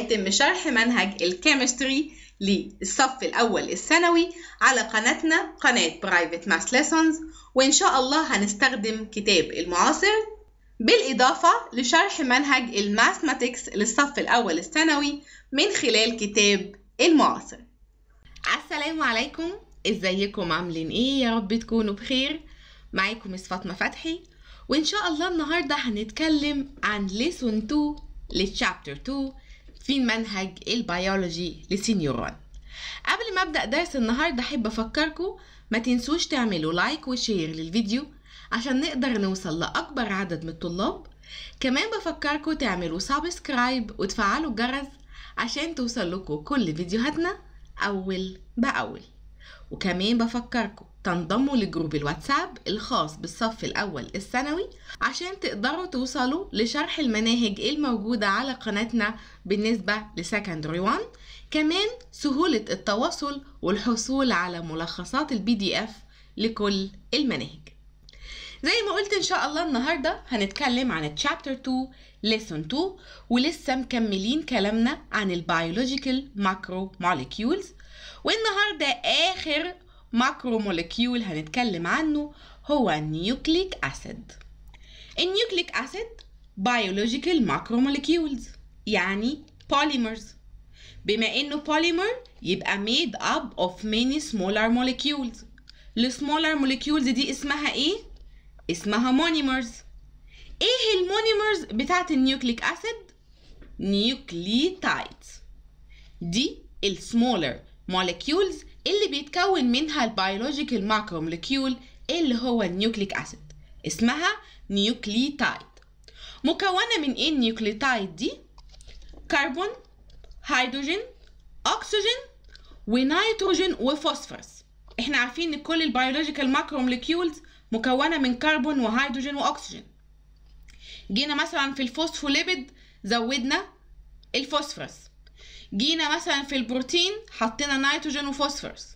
هيتم شرح منهج الكيمستري للصف الأول الثانوي على قناتنا قناة برايفت ماس ليسونز وإن شاء الله هنستخدم كتاب المعاصر بالإضافة لشرح منهج الماثماتكس للصف الأول الثانوي من خلال كتاب المعاصر السلام عليكم ازيكم عاملين ايه يا رب تكونوا بخير معاكم فاطمه فتحي وان شاء الله النهارده هنتكلم عن ليسون 2 للشابتر 2 في منهج البيولوجي لسينيوران قبل ما ابدا درس النهارده احب افكركم ما تنسوش تعملوا لايك وشير للفيديو عشان نقدر نوصل لاكبر عدد من الطلاب كمان بفكركم تعملوا سبسكرايب وتفعلوا الجرس عشان توصل لكم كل فيديوهاتنا اول باول وكمان بفكركم تنضموا لجروب الواتساب الخاص بالصف الأول الثانوي عشان تقدروا توصلوا لشرح المناهج الموجودة على قناتنا بالنسبة لسكندري 1 كمان سهولة التواصل والحصول على ملخصات البي دي اف لكل المناهج زي ما قلت ان شاء الله النهاردة هنتكلم عن chapter 2 lesson 2 ولسه مكملين كلامنا عن البيولوجيكال ماكرو موليكيولز والنهاردة اخر ماكروموليكيول هنتكلم عنه هو النيوكليك أسيد النيوكليك أسيد ماكرو macromolecules يعني polymers بما إنه polymer يبقى ميد اب اوف ميني smaller molecules السمولر molecules دي اسمها إيه؟ اسمها مونيمرز إيه المونيمرز بتاعت النيوكليك أسيد؟ نيوكليتايدز دي السمولر molecules اللي بيتكون منها البيولوجيكال ماكرو موليكيول اللي هو النيوكليك اسيد اسمها نيوكليتايد مكونة من ايه النيوكليتايد دي؟ كربون هيدروجين اكسجين ونيتروجين وفوسفورس احنا عارفين ان كل البيولوجيكال ماكرو موليكيولز مكونه من كربون وهيدروجين واكسجين جينا مثلا في الفوسفوليبيد زودنا الفوسفورس جينا مثلا في البروتين حطينا نيتروجين وفوسفورس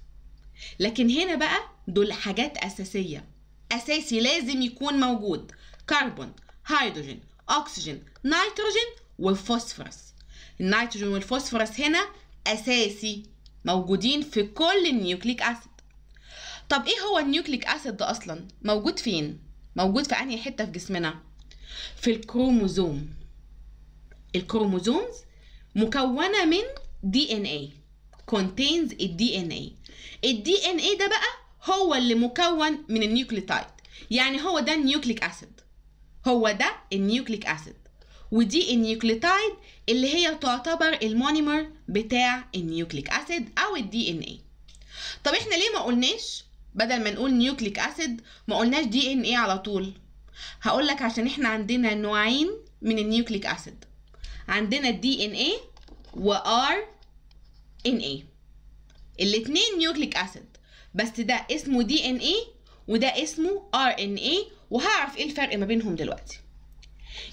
لكن هنا بقى دول حاجات اساسيه اساسي لازم يكون موجود كربون هيدروجين اكسجين نيتروجين والفوسفورس النيتروجين والفوسفورس هنا اساسي موجودين في كل النيوكليك اسيد طب ايه هو النيوكليك اسيد ده اصلا موجود فين موجود في انهي حته في جسمنا في الكروموزوم الكروموزومز مكونه من دي ان اي contains الدي ان اي الدي ان اي ده بقى هو اللي مكون من النيوكليوتايد يعني هو ده النيوكليك اسيد هو ده النيوكليك اسيد ودي النيوكليوتايد اللي هي تعتبر المونيمر بتاع النيوكليك اسيد او الدي ان اي طب احنا ليه ما قلناش بدل ما نقول نيوكليك اسيد ما قلناش دي ان ايه على طول هقول لك عشان احنا عندنا نوعين من النيوكليك اسيد عندنا الدي ان اي وار ان اي الاثنين نيوكليك اسيد بس ده اسمه دي ان اي وده اسمه ار ان اي وهعرف ايه الفرق ما بينهم دلوقتي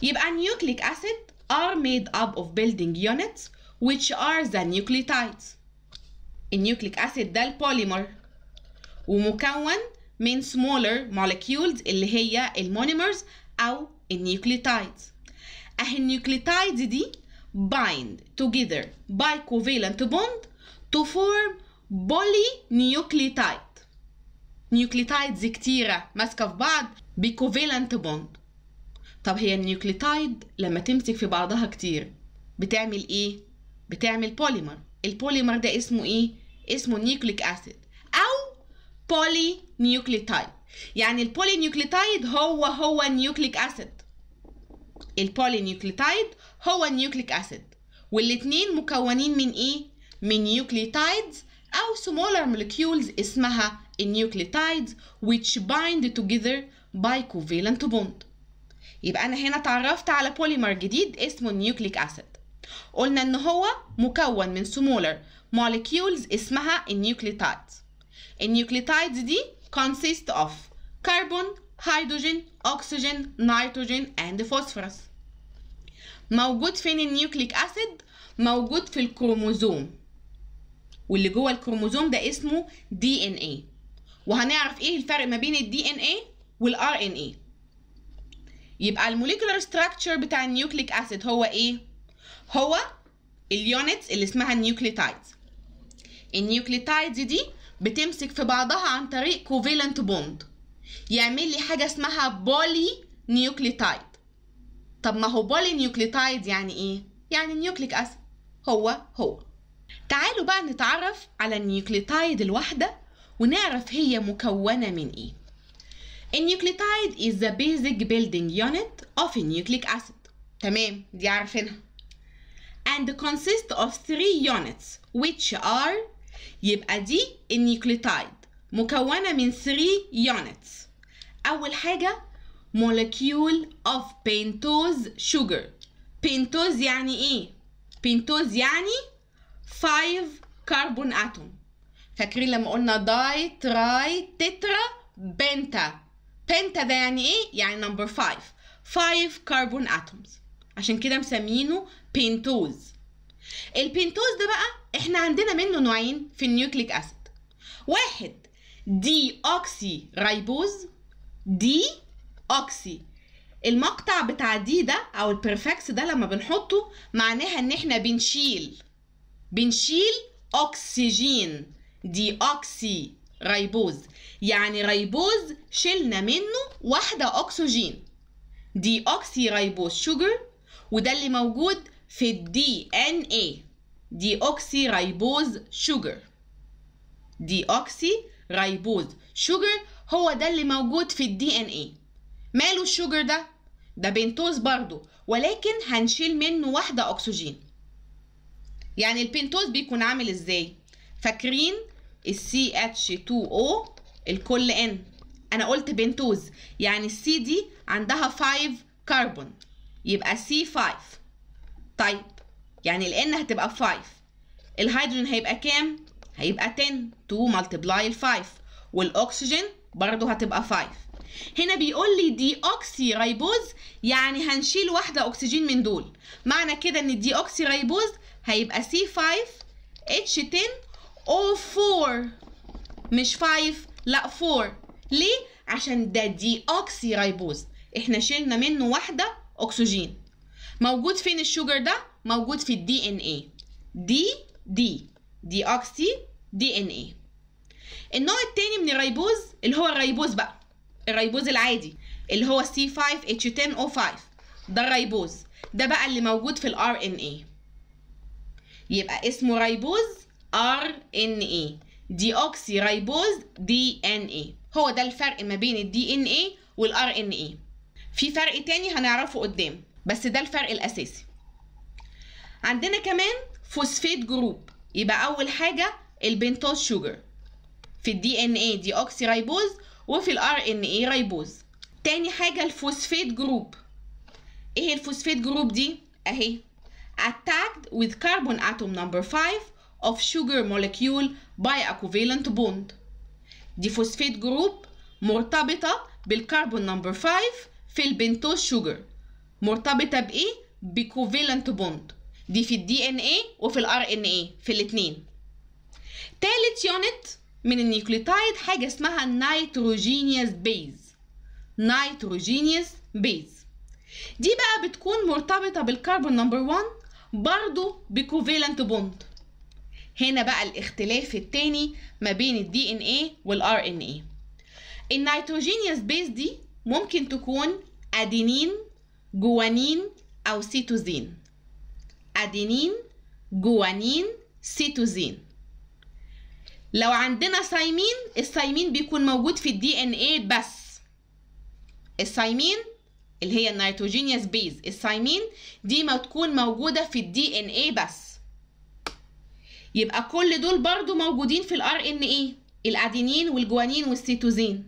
يبقى النيوكليك اسيد are made up of building units which are the nucleotides النيوكليك اسيد ده البوليمر ومكون من smaller molecules اللي هي المونيمرز او النيوكليوتايدز اهي النيوكليتايد دي bind together by covalent bond to form polynucleotide نيوكليتايدز كتيرة ماسكة في بعض بكوفيلنت بوند طب هي النيوكليتايد لما تمسك في بعضها كتير بتعمل ايه؟ بتعمل بوليمر البوليمر ده اسمه ايه؟ اسمه نيوكليك اسيد او بولي نيوكليتايد يعني البولي نيوكليتايد هو هو النيوكليك اسيد البولينيوكليتايد هو النيوكليك اسيد والاتنين مكونين من ايه من نيوكليتايدز او سمولر مولكيولز اسمها النيوكليتايدز which bind together by covalent bond يبقى انا هنا اتعرفت على بوليمر جديد اسمه النيوكليك اسيد قلنا ان هو مكون من سمولر مولكيولز اسمها النيوكليتايدز النيوكليتايدز دي consist of carbon هيدروجين أكسجين نيتروجين and فوسفورس موجود فين النيوكليك أسيد؟ موجود في الكروموزوم واللي جوه الكروموزوم ده اسمه دي ان ايه وهنعرف ايه الفرق ما بين الدي ان ايه والار ان ايه يبقى الموليكولار ستراكشر بتاع النيوكليك اسيد هو ايه هو اليونتس اللي اسمها النيوكليتايدز النيوكليتايدز دي بتمسك في بعضها عن طريق كوفيلنت بوند يعمل لي حاجه اسمها بولي نيوكليتايد طب ما هو بولي نيوكليتايد يعني ايه يعني نيوكليك اسيد هو هو تعالوا بقى نتعرف على النيوكليتايد الواحده ونعرف هي مكونه من ايه النيوكليتايد is the basic building unit of a nucleic acid تمام دي عارفينها and consist of three units which are يبقى دي النيوكليتايد مكونة من 3 units أول حاجة molecule of pentose sugar pentose يعني إيه؟ pentose يعني 5 carbon atom فاكرين لما قلنا داي تراي تترا بنتا بنتا ده يعني إيه؟ يعني number 5 5 carbon atoms عشان كده مسمينه بنتوز البنتوز ده بقى احنا عندنا منه نوعين في النيوكليك اسيد واحد دي اوكسي رايبوز دي اوكسي المقطع بتاع دي ده او البرفكس ده لما بنحطه معناها ان احنا بنشيل بنشيل اكسجين دي اوكسي ريبوز يعني ريبوز شلنا منه واحده اكسجين دي اوكسي ريبوز شوجر وده اللي موجود في الدي ان اي دي اوكسي ريبوز شوجر دي اوكسي رايبوز شوجر هو ده اللي موجود في الدي ان ايه ماله الشوجر ده ده بنتوز برضو ولكن هنشيل منه واحدة أكسجين يعني البنتوز بيكون عامل ازاي فاكرين السي اتش 2 او الكل ان انا قلت بنتوز يعني السي دي عندها 5 كربون يبقى سي 5 طيب يعني الان هتبقى 5 الهيدروجين هيبقى كام هيبقى 10 2 multiply ال 5 والاكسجين برضه هتبقى 5 هنا بيقول لي دي اوكسي رايبوز يعني هنشيل واحده اكسجين من دول معنى كده ان الدي اوكسي رايبوز هيبقى سي 5 اتش 10 او 4 مش 5 لا 4 ليه عشان ده دي اوكسي رايبوز احنا شلنا منه واحده اكسجين موجود فين الشوجر ده موجود في الدي ان ايه دي دي دي اوكسي دي إن إيه النوع التاني من الريبوز اللي هو الريبوز بقى الريبوز العادي اللي هو C5H10O5 ده الريبوز ده بقى اللي موجود في ال اي يبقى اسمه ريبوز اي دي أوكسي إيه. ريبوز DNA هو ده الفرق ما بين ال DNA إيه وال اي في فرق تاني هنعرفه قدام بس ده الفرق الأساسي عندنا كمان فوسفيت جروب يبقى اول حاجه البنتوز شوجر في الدي ان اي دي اوكسي رايبوز وفي الار ان اي رايبوز تاني حاجه الفوسفيت جروب ايه الفوسفيت جروب دي اهي attacked with carbon atom number 5 of sugar molecule by a covalent bond دي فوسفيت جروب مرتبطة بالكربون نمبر 5 في البنتوز شوجر مرتبطة بإيه؟ بكوفالنت بوند دي في الدي ان اي وفي الار ان اي في الاثنين تالت يونت من النيوكليوتايد حاجه اسمها النيتروجينيوس بيز نيتروجينيوس بيز دي بقى بتكون مرتبطه بالكربون نمبر 1 برضو بكوفيلنت بوند هنا بقى الاختلاف التاني ما بين الدي ان اي والار ان اي النيتروجينيوس بيز دي ممكن تكون ادينين جوانين او سيتوزين أدينين جوانين سيتوزين لو عندنا سايمين السايمين بيكون موجود في الدي ان ايه بس السايمين اللي هي النيتروجينيوس بيز السايمين دي ما تكون موجودة في الدي ان ايه بس يبقى كل دول برضو موجودين في الار ان ايه الادينين والجوانين والسيتوزين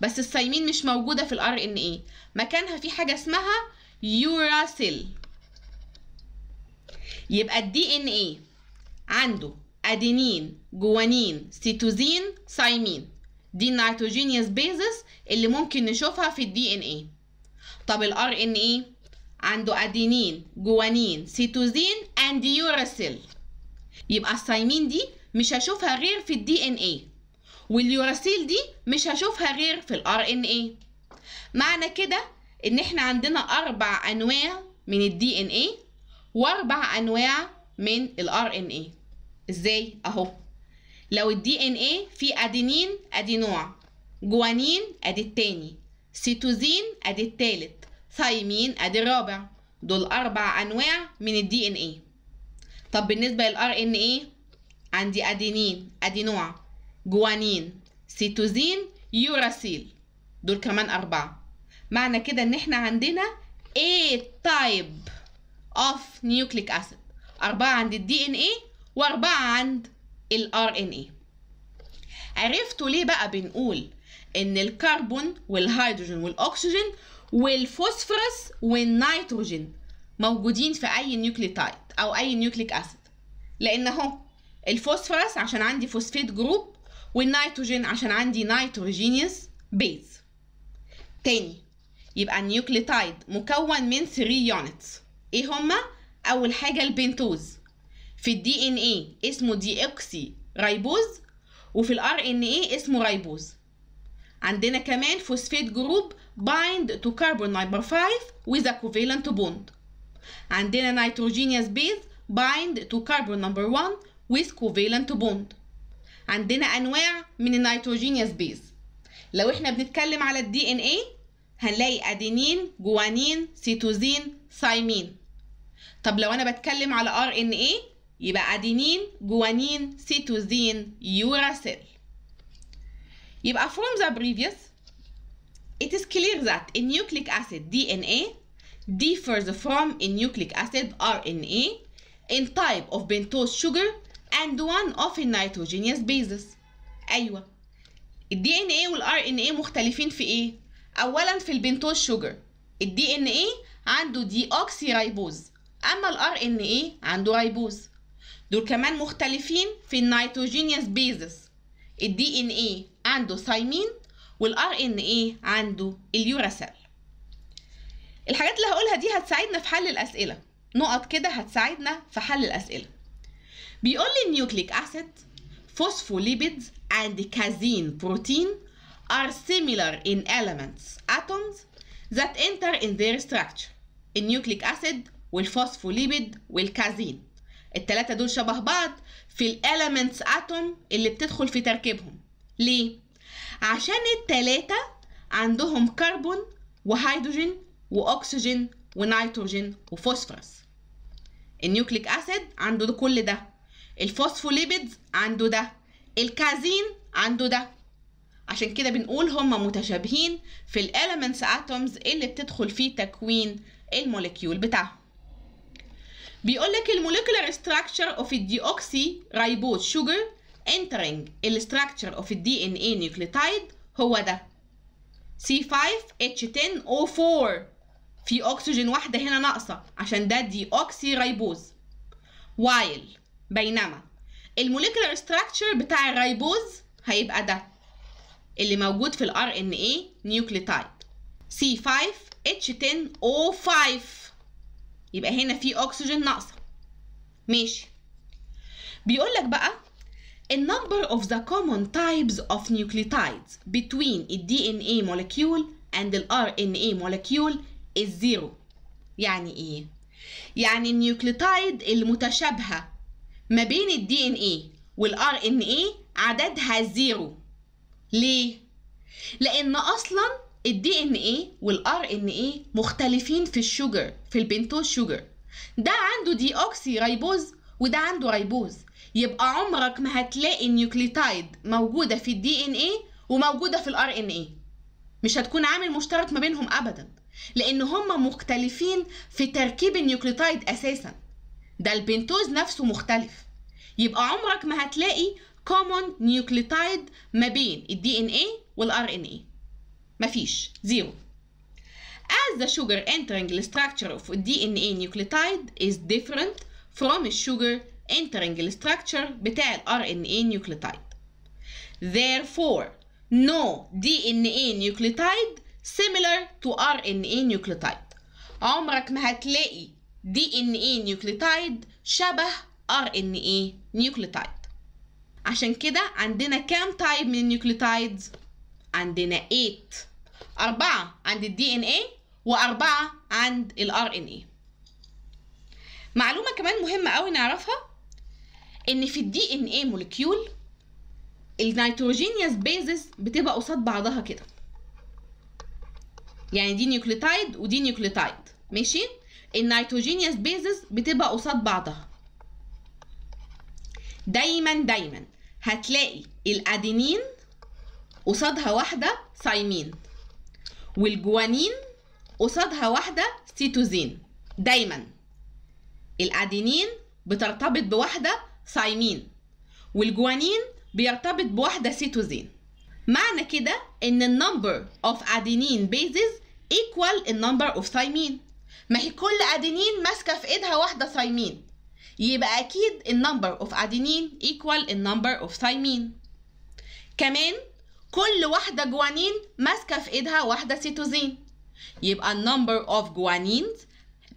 بس السايمين مش موجودة في الار ان ايه مكانها في حاجة اسمها يوراسيل يبقى الدي ان ايه عنده ادينين جوانين سيتوزين سايمين دي النيتروجينيوس بيزس اللي ممكن نشوفها في الدي ان ايه طب الار ان ايه عنده ادينين جوانين سيتوزين اند يوراسيل يبقى السايمين دي مش هشوفها غير في الدي ان ايه واليوراسيل دي مش هشوفها غير في الار ان ايه معنى كده ان احنا عندنا اربع انواع من الدي ان ايه واربع انواع من الار ان اي ازاي اهو لو الدي ان اي في ادينين ادي نوع جوانين ادي التاني سيتوزين ادي التالت ثايمين ادي الرابع دول اربع انواع من الدي ان اي طب بالنسبه للار ان اي عندي ادينين ادي نوع جوانين سيتوزين يوراسيل دول كمان اربعه معنى كده ان احنا عندنا ايه تايب of nucleic acid أربعة عند ال DNA وأربعة عند ال RNA عرفتوا ليه بقى بنقول إن الكربون والهيدروجين والأكسجين والفوسفورس والنيتروجين موجودين في أي نيوكليتايد أو أي نيوكليك أسيد لأن أهو الفوسفورس عشان عندي فوسفيت جروب والنيتروجين عشان عندي نيتروجينيوس بيز تاني يبقى النيوكليتايد مكون من 3 يونتس ايه هما اول حاجه البنتوز في الدي ان ايه اسمه دي اوكسي رايبوز وفي الار ان ايه اسمه رايبوز عندنا كمان فوسفيت جروب bind to carbon نمبر 5 with ا covalent bond عندنا نيتروجينيوس بيز bind to carbon نمبر 1 with covalent bond عندنا انواع من النيتروجينيوس بيز لو احنا بنتكلم على الدي ان ايه هنلاقي ادينين جوانين سيتوزين ثايمين طب لو انا بتكلم على ار ان اي يبقى ادينين جوانين سيتوزين يوراسيل يبقى from the previous it is clear that a nucleic acid DNA differs from a nucleic acid RNA in type of pentose sugar and one of nitrogenous bases ايوه ال DNA وال RNA مختلفين في ايه اولا في البنتوز شوجر ال DNA عنده دي اوكسي رايبوز اما الار ان ايه عنده رايبوز دول كمان مختلفين في النيتروجينيوس بيزس الدي ان ايه عنده سايمين والار ان ايه عنده اليوراسيل الحاجات اللي هقولها دي هتساعدنا في حل الاسئله نقط كده هتساعدنا في حل الاسئله بيقول لي النيوكليك اسيد phospholipids and كازين protein are similar in elements atoms that enter in their structure النيوكليك اسيد والفوسفوليبيد والكازين التلاتة دول شبه بعض في الاليمنتس اتوم اللي بتدخل في تركيبهم ليه عشان التلاتة عندهم كربون وهيدروجين واكسجين ونيتروجين وفوسفورس النيوكليك اسيد عنده ده كل ده الفوسفوليبيدز عنده ده الكازين عنده ده عشان كده بنقول هما متشابهين في الاليمنتس اتومز اللي بتدخل في تكوين الموليكيول بتاعهم بيقول لك الموليكولار ستراكشر اوف الديوكسي رايبوز شوجر entering الستراكشر اوف الدي ان اي نيوكليوتايد هو ده C5H10O4 في اكسجين واحده هنا ناقصه عشان ده دي اوكسي رايبوز وايل بينما الموليكولار ستراكشر بتاع الرايبوز هيبقى ده اللي موجود في الار ان اي نيوكليوتايد C5 H10O5 يبقى هنا في اكسجين ناقصه ماشي بيقول لك بقى A number of the common types of nucleotides between the DNA molecule and the RNA molecule is zero. يعني ايه؟ يعني النيوكليوتايد المتشابهة ما بين ال DNA وال RNA عددها زيرو. ليه؟ لأن أصلاً الدي ان ايه والار ان مختلفين في الشوجر في البنتوز شوجر ده عنده دي اوكسي رايبوز وده عنده رايبوز يبقى عمرك ما هتلاقي النيوكليتايد موجوده في الدي ان وموجوده في الار ان مش هتكون عامل مشترك ما بينهم ابدا لان هما مختلفين في تركيب النيوكليتايد اساسا ده البنتوز نفسه مختلف يبقى عمرك ما هتلاقي كومون نيوكليتايد ما بين الدي ان ايه والار ان مفيش zero as the sugar entering structure of DNA nucleotide is different from sugar entering structure بتاع RNA nucleotide therefore no DNA nucleotide similar to RNA nucleotide عمرك ما هتلاقي DNA nucleotide شبه RNA nucleotide عشان كده عندنا كام type من nucleotides. عندنا 8 أربعة عند الدي إن إيه وأربعة عند الآر إن إيه معلومة كمان مهمة أوي نعرفها إن في الدي إن إيه مولكيول النيتروجينيوس بيزز بتبقى قصاد بعضها كده يعني دي نيوكليتايد ودي نيوكليتايد ماشي النيتروجينيوس بيزز بتبقى قصاد بعضها دايما دايما هتلاقي الادينين قصادها واحدة سايمين والجوانين قصادها واحدة سيتوزين دايما الأدينين بترتبط بواحدة سايمين والجوانين بيرتبط بواحدة سيتوزين معنى كده إن النمبر of adenine bases equal النمبر of thymine ما هي كل أدينين ماسكة في إيدها واحدة سايمين يبقى أكيد النمبر of adenine equal النمبر of thymine كمان كل واحدة جوانين ماسكة في ايدها واحدة سيتوزين يبقى number of guanines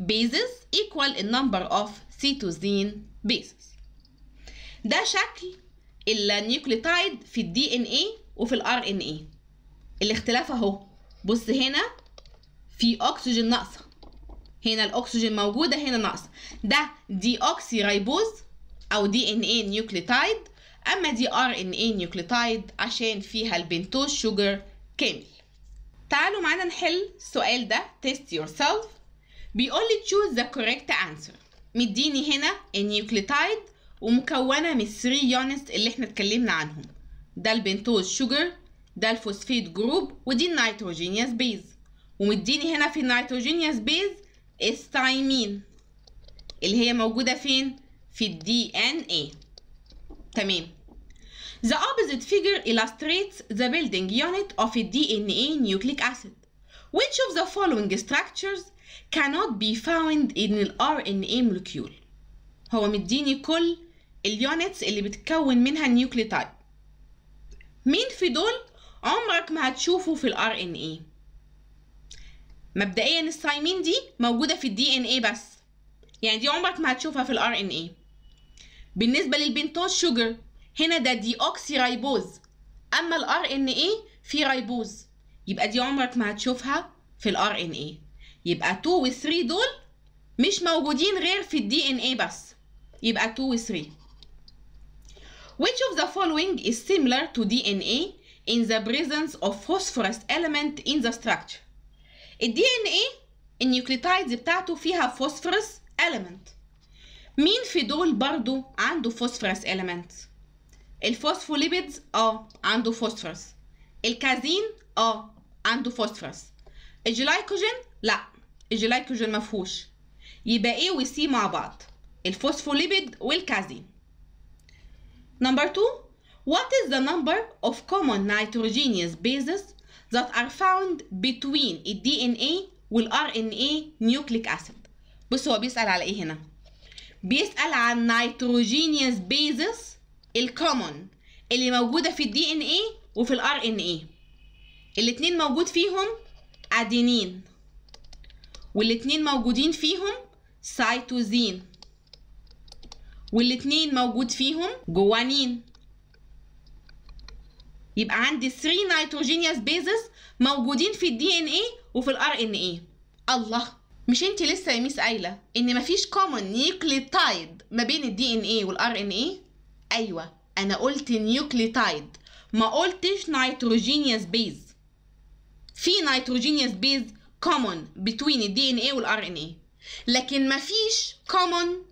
bases equal number of cytosine bases ده شكل النيوكليوتايد في الدي ان اي وفي الار ان اي الاختلاف اهو بص هنا في اكسجين ناقصه هنا الاكسجين موجوده هنا ناقصه ده دي اوكسي ريبوز او دي ان اي نيوكليوتايد اما دي ار ان اي نيوكليوتايد عشان فيها البنتوز شوجر كامل تعالوا معانا نحل السؤال ده تيست يور سيلف بيقول لي تشوز ذا كوريكت انسر مديني هنا النيوكليوتايد ومكونه من 3 يونس اللي احنا اتكلمنا عنهم ده البنتوز شوجر ده الفوسفيت جروب ودي النيتروجينيوس بيز ومديني هنا في النيتروجينيوس بيز الثايمين اللي هي موجوده فين في الدي ان اي تمام The opposite figure illustrates the building unit of a DNA nucleic acid. Which of the following structures cannot be found in an RNA molecule? هو مديني كل اليونتس اللي بتكون منها النيوكليتايد. مين في دول عمرك ما هتشوفه في ال RNA؟ مبدئيا السايمين دي موجودة في ال DNA بس. يعني دي عمرك ما هتشوفها في ال RNA. بالنسبة للبنتوز شوجر هنا ده دي اوكسي رايبوز اما الار ان اي في رايبوز يبقى دي عمرك ما هتشوفها في الار ان اي يبقى 2 و 3 دول مش موجودين غير في الدي ان اي بس يبقى 2 و 3 Which of the following is similar to DNA in the presence of phosphorus element in the structure? ان DNA النيوكليوتايدز بتاعته فيها phosphorus element مين في دول برضو عنده phosphorus elements الفوسفوليبيدز اه عنده فوسفورس الكازين اه عنده فوسفورس الجلايكوجين لا الجلايكوجين مفهوش يبقى ايه وسي مع بعض الفوسفوليبيد والكازين number 2 what is the number of common nitrogenous bases that are found between ال DNA وال RNA nucleic acid بص هو بيسأل على ايه هنا بيسأل عن nitrogenous bases الكومون اللي موجوده في الدي ان ايه وفي الار ان ايه الاتنين موجود فيهم ادينين والاتنين موجودين فيهم سايتوزين والاتنين موجود فيهم جوانين يبقى عندي 3 نيتروجينيوس بيزز موجودين في الدي ان ايه وفي الار ان ايه الله مش انت لسه يا ميس قايله ان مفيش كومن نيوكليوتايد ما بين الدي ان ايه والار ان ايه ايوه انا قلت نيوكليتايد ما قلتش نيتروجينيوس بيز في نيتروجينيوس بيز كومون بين الدي ان ايه والار ان ايه لكن مفيش كومون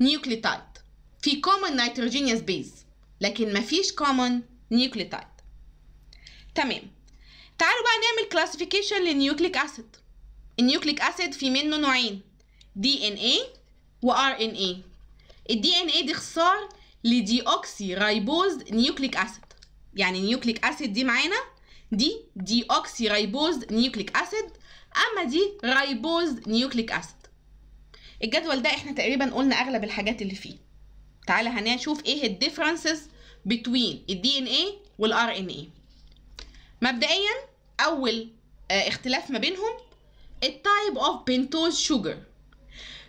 نيوكليتايد في كومون نيتروجينيوس بيز لكن مفيش كومون نيوكليتايد تمام تعالوا بقى نعمل كلاسيفيكيشن للنيوكليك اسيد النيوكليك اسيد في منه نوعين دي ان اي وار ان اي الدي ان اي دي خصار لدي اوكسي رايبوز نيوكليك اسيد يعني نيوكليك اسيد دي معانا دي دي اوكسي رايبوز نيوكليك اسيد اما دي رايبوز نيوكليك اسيد الجدول ده احنا تقريبا قلنا اغلب الحاجات اللي فيه تعالى هنشوف ايه الديفرنسز بين الدي ان اي والار ان اي مبدئيا اول آه، اختلاف ما بينهم التايب اوف بنتوز شوجر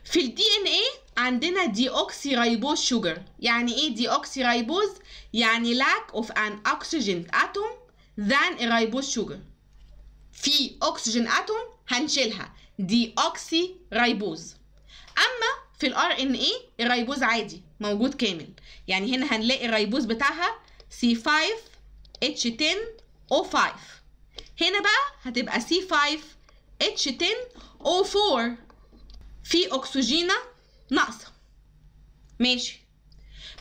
في الدي ان ايه عندنا دي اوكسي ريبوز شوجر يعني ايه دي اوكسي ريبوز يعني lack of an oxygen atom than a ribose sugar في اكسجين اتوم هنشيلها دي اوكسي ريبوز اما في الار ان اي الرايبوز عادي موجود كامل يعني هنا هنلاقي الريبوز بتاعها C5H10O5 هنا بقى هتبقى C5H10O4 في اكسجينه ناقصه ماشي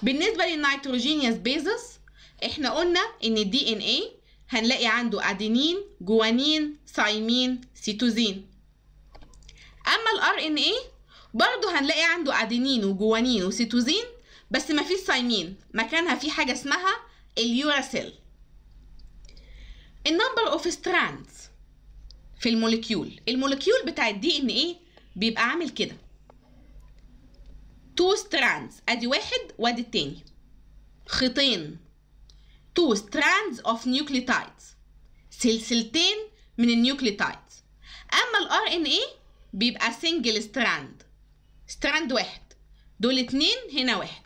بالنسبه للنيتروجينيوس بيزس احنا قلنا ان الدي ان اي هنلاقي عنده ادينين جوانين سايمين سيتوزين اما الار ان اي برضه هنلاقي عنده ادينين وجوانين وسيتوزين بس مفيش سايمين مكانها في حاجه اسمها اليوراسيل النمبر اوف ستراندز في الموليكيول الموليكيول بتاع الدي ان ايه بيبقى عامل كده تو ستراندز ادي واحد وادي التاني خيطين تو ستراندز اوف نيوكليوتايدز سلسلتين من النيوكليوتايدز اما الار ان اي بيبقى سنجل ستراند ستراند واحد دول اتنين هنا واحد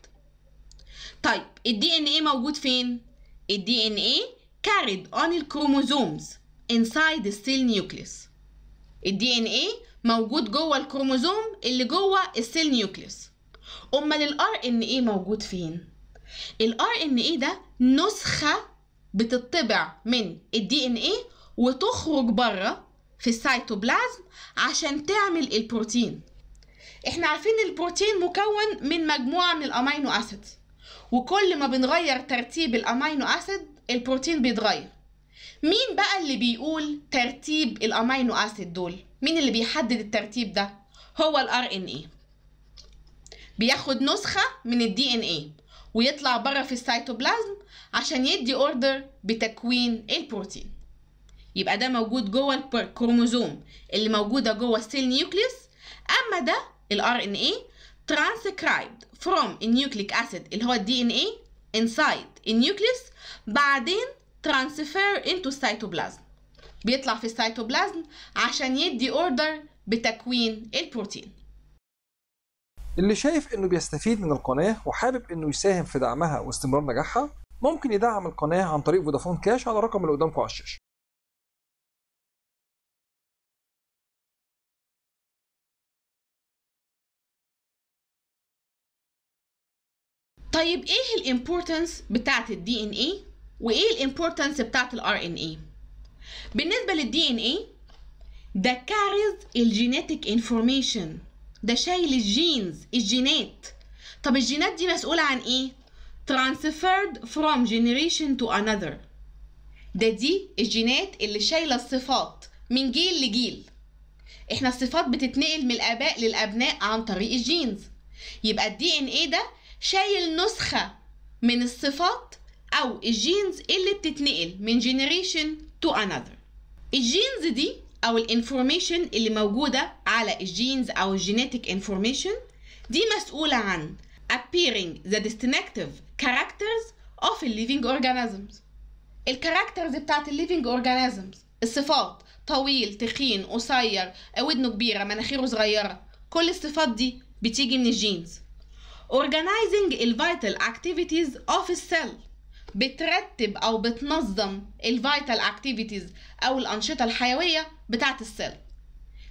طيب الدي ان ايه موجود فين الدي ان ايه كاريد اون الكروموزومز انسايد السيل نيوكليس nucleus الدي ان ايه موجود جوه الكروموزوم اللي جوه السيل نيوكليوس امال الار ان ايه موجود فين الار ان ايه ده نسخه بتطبع من الدي ان ايه وتخرج بره في السيتوبلازم عشان تعمل البروتين احنا عارفين البروتين مكون من مجموعه من الامينو اسيد وكل ما بنغير ترتيب الامينو اسيد البروتين بيتغير مين بقى اللي بيقول ترتيب الامينو اسيد دول مين اللي بيحدد الترتيب ده هو الار ان بياخد نسخه من الدي ان ويطلع بره في السيتوبلازم عشان يدي اوردر بتكوين البروتين يبقى ده موجود جوه الكروموزوم اللي موجوده جوه السيل نيوكليس اما ده الار ان اي ترانسكرايبد فروم النيوكليك اسيد اللي هو الدي ان اي انسايد النيوكليوس بعدين ترانسفير انتو السيتوبلازم بيطلع في السيتوبلازم عشان يدي اوردر بتكوين البروتين اللي شايف انه بيستفيد من القناه وحابب انه يساهم في دعمها واستمرار نجاحها ممكن يدعم القناه عن طريق فودافون كاش على الرقم اللي قدامكم على الشاشه طيب ايه الامبورتنس بتاعت الدي ان ايه وايه الامبورتنس بتاعت الار ان ايه بالنسبه للدي ان إيه، ده كارز الجينيتك انفورميشن ده شايل الجينز الجينات طب الجينات دي مسؤوله عن ايه transferred from generation to another ده دي الجينات اللي شايله الصفات من جيل لجيل احنا الصفات بتتنقل من الاباء للابناء عن طريق الجينز يبقى الدي ان ايه ده شايل نسخه من الصفات او الجينز اللي بتتنقل من generation to another الجينز دي او الانفورميشن اللي موجوده على الجينز او الجينيتك انفورميشن دي مسؤوله عن appearing the distinctive characters of living organisms الكاركترز بتاعت الليفنج اورجانيزمز الصفات طويل تخين قصير ودنه كبيره مناخيره صغيره كل الصفات دي بتيجي من الجينز organizing vital activities of cell بترتب او بتنظم الفايتال اكتيفيتيز او الانشطه الحيويه بتاعه السيل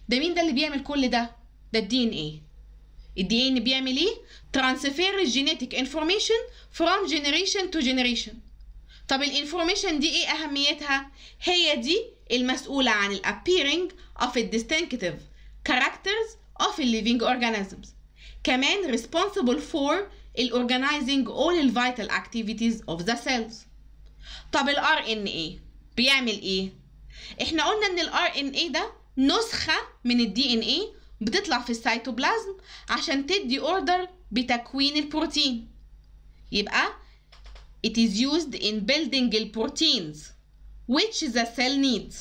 ده مين ده اللي بيعمل كل ده ده الدي ان ايه الدي ان بيعمل ايه ترانسفير الجينيتك انفورميشن فروم جينيريشن تو جينيريشن طب الانفورميشن دي ايه اهميتها هي دي المسؤوله عن الابيرنج اوف الديستنكتيف كاركترز اوف الليفينج اورجانيزمز كمان responsible for organizing all the vital activities of the cells طب ال RNA بيعمل ايه احنا قلنا ان ال RNA ده نسخة من ال DNA بتطلع في السيتوبلازم عشان تدي order بتكوين البروتين يبقى it is used in building the proteins which the cell needs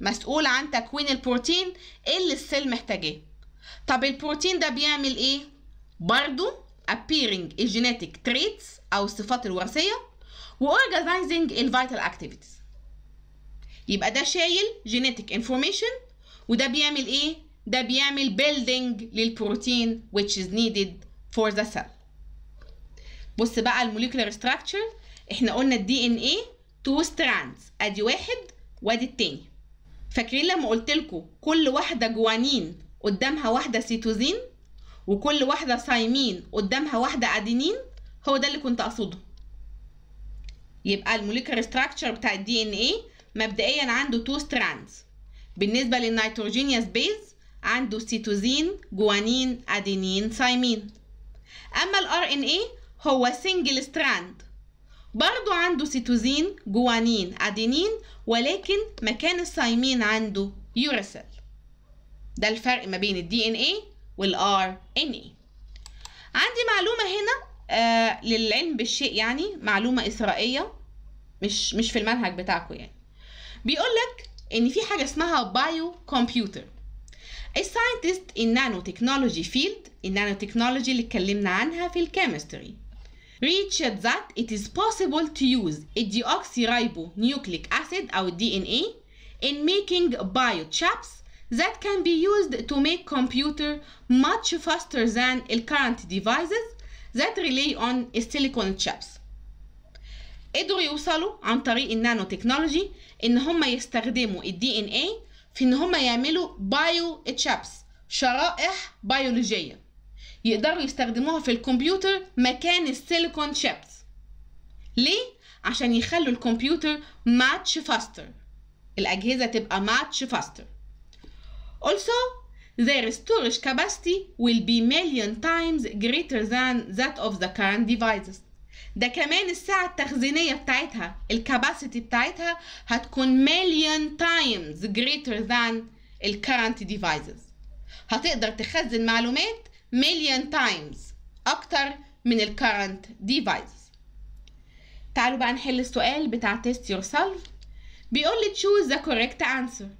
مسؤول عن تكوين البروتين اللي السيل محتاجاه طب البروتين ده بيعمل ايه برضه appearing genetic traits او الصفات الوراثيه و وorganizing vital activities يبقى ده شايل genetic information وده بيعمل ايه ده بيعمل building للبروتين which is needed for the cell بص بقى الموليكولار structure احنا قلنا الدي ان two تو strands ادي واحد وادي التاني فاكرين لما قلت لكم كل واحده جوانين قدامها واحده سيتوزين وكل واحده صايمين قدامها واحده ادينين هو ده اللي كنت اقصده يبقى الموليكولار ستراكشر بتاع الدي ان ايه مبدئيا عنده تو ستراندز بالنسبه للنيتروجينيوس بيز عنده سيتوزين جوانين ادينين سايمين اما الار ان ايه هو سنجل ستراند برضو عنده سيتوزين جوانين ادينين ولكن مكان السايمين عنده يوراسيل ده الفرق ما بين الدي ان ايه والار any عندي معلومة هنا آه للعلم بالشيء يعني معلومة إسرائية مش مش في المنهج بتاعكم يعني بيقول لك إن في حاجة اسمها بايو كمبيوتر الساينتست نانو تكنولوجي فيلد النانو تكنولوجي اللي اتكلمنا عنها في الكيمستري reached that it is possible to use الديوكسي رايبو نيوكليك acid أو الدي ان اي in making biochips that can be used to make computer much faster than the current devices that rely on silicon chips قدروا يوصلوا عن طريق النانو تكنولوجي ان هم يستخدموا الدي ان اي في ان هم يعملوا بايو تشابس شرائح بيولوجيه يقدروا يستخدموها في الكمبيوتر مكان السيليكون تشابس ليه عشان يخلوا الكمبيوتر ماتش فاستر الاجهزه تبقى ماتش فاستر Also, their storage capacity will be million times greater than that of the current devices. ده كمان الساعة التخزينية بتاعتها الكاباسيتي بتاعتها هتكون مليون تايمز greater than current devices. هتقدر تخزن معلومات مليون تايمز اكتر من current devices. تعالوا بقى نحل السؤال بتاع تيست يور سيلف بيقول لي choose the correct answer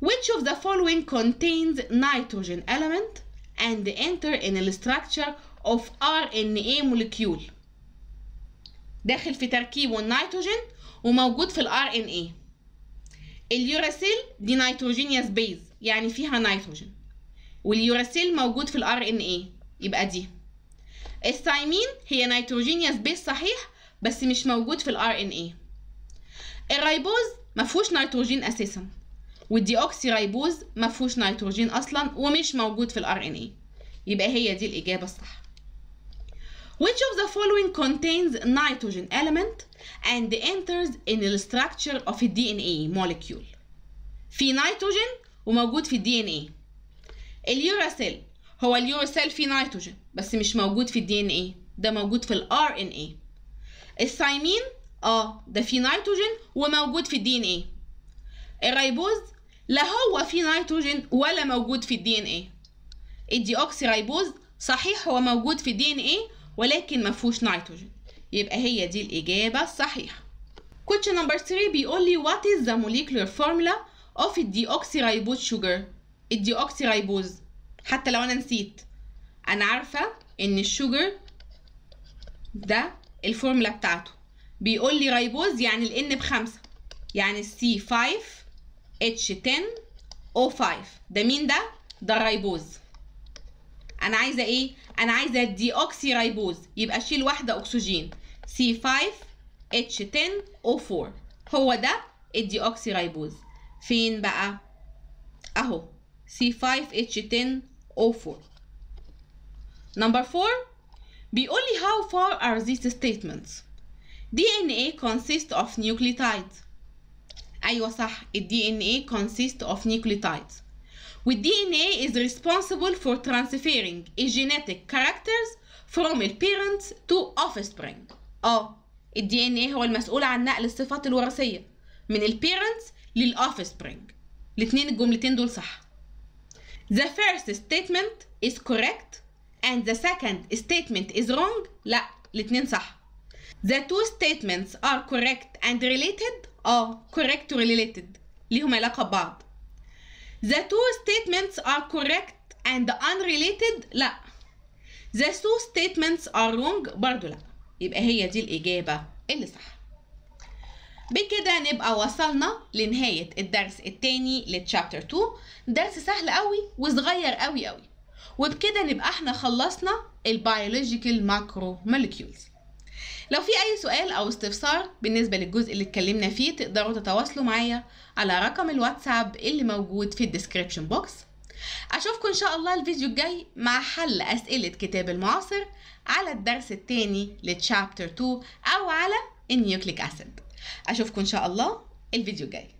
Which of the following contains nitrogen element and enter in the structure of RNA molecule داخل في تركيبه النيتروجين وموجود في ال RNA اليوراسيل دي نيتروجينيوس بيز يعني فيها نيتروجين واليوراسيل موجود في ال RNA يبقى دي الثايمين هي نيتروجينيوس بيز صحيح بس مش موجود في ال RNA الريبوز مفهوش نيتروجين اساسا والديوكسي رايبوز ما فيهوش نيتروجين اصلا ومش موجود في الار ان اي يبقى هي دي الاجابه الصح Which of the following contains nitrogen element and enters in the structure of a DNA molecule في نيتروجين وموجود في الدي ان اي اليوراسيل هو اليوراسيل فيه نيتروجين بس مش موجود في الدي ان اي ده موجود في الار ان اي الثايمين اه ده فيه نيتروجين وموجود في الدي ان الريبوز لا هو فيه نيتروجين ولا موجود في الدي ان ايه الديوكسيريبوز صحيح هو موجود في الدي ان ايه ولكن ما فيهوش نيتروجين يبقى هي دي الاجابه الصحيحه question number 3 بيقول لي what is the molecular formula of الدي sugar رايبوز حتى لو انا نسيت انا عارفه ان الشوجر ده الفورمولا بتاعته بيقول لي ريبوز يعني ال الان بخمسة يعني السي 5 H10O5 ده مين ده؟ ده الريبوز انا عايزه ايه؟ انا عايزه الدي اوكسي ريبوز يبقى شيل واحده اكسجين C5H10O4 هو ده الدي اوكسي ريبوز فين بقى؟ اهو C5H10O4 Number 4 بيقول لي how far are these statements DNA consists of nucleotides ايوه صح ال DNA consists of nucleotides وال DNA is responsible for transferring a genetic characters from the parents to offspring اه ال DNA هو المسؤول عن نقل الصفات الوراثية من parents البيرنتس offspring الاتنين الجملتين دول صح The first statement is correct and the second statement is wrong لا الاتنين صح The two statements are correct and related اه correct و related ليهم علاقة ببعض The two statements are correct and unrelated لا The two statements are wrong برضو لا يبقى هي دي الإجابة اللي صح بكده نبقى وصلنا لنهاية الدرس التاني لتشابتر 2 درس سهل قوي وصغير قوي قوي وبكده نبقى احنا خلصنا البيولوجيكال ماكرو مولكيولز لو في اي سؤال او استفسار بالنسبه للجزء اللي اتكلمنا فيه تقدروا تتواصلوا معايا على رقم الواتساب اللي موجود في الديسكريبشن بوكس اشوفكم ان شاء الله الفيديو الجاي مع حل اسئله كتاب المعاصر على الدرس الثاني لتشابتر 2 او على النيوكليك اسيد اشوفكم ان شاء الله الفيديو الجاي